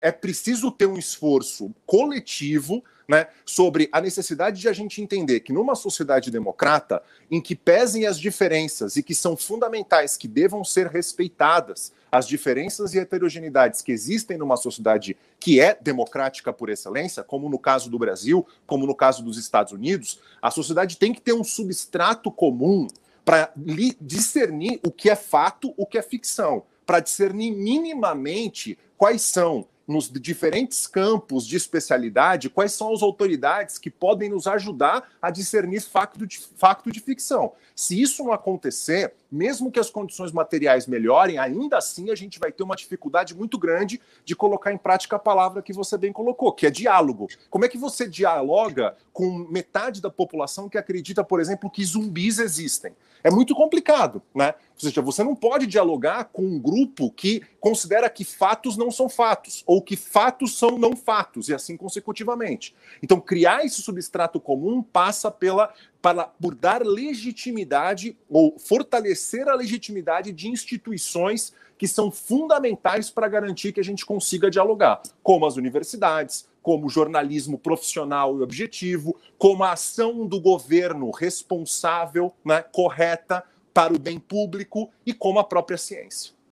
é preciso ter um esforço coletivo né, sobre a necessidade de a gente entender que numa sociedade democrata, em que pesem as diferenças e que são fundamentais, que devam ser respeitadas, as diferenças e heterogeneidades que existem numa sociedade que é democrática por excelência, como no caso do Brasil, como no caso dos Estados Unidos, a sociedade tem que ter um substrato comum para discernir o que é fato, o que é ficção, para discernir minimamente quais são nos diferentes campos de especialidade, quais são as autoridades que podem nos ajudar a discernir facto de, facto de ficção. Se isso não acontecer, mesmo que as condições materiais melhorem, ainda assim a gente vai ter uma dificuldade muito grande de colocar em prática a palavra que você bem colocou, que é diálogo. Como é que você dialoga com metade da população que acredita, por exemplo, que zumbis existem? É muito complicado, né? Ou seja, você não pode dialogar com um grupo que considera que fatos não são fatos, ou que fatos são não fatos, e assim consecutivamente. Então, criar esse substrato comum passa pela para, por dar legitimidade ou fortalecer a legitimidade de instituições que são fundamentais para garantir que a gente consiga dialogar, como as universidades, como jornalismo profissional e objetivo, como a ação do governo responsável, né, correta para o bem público e como a própria ciência.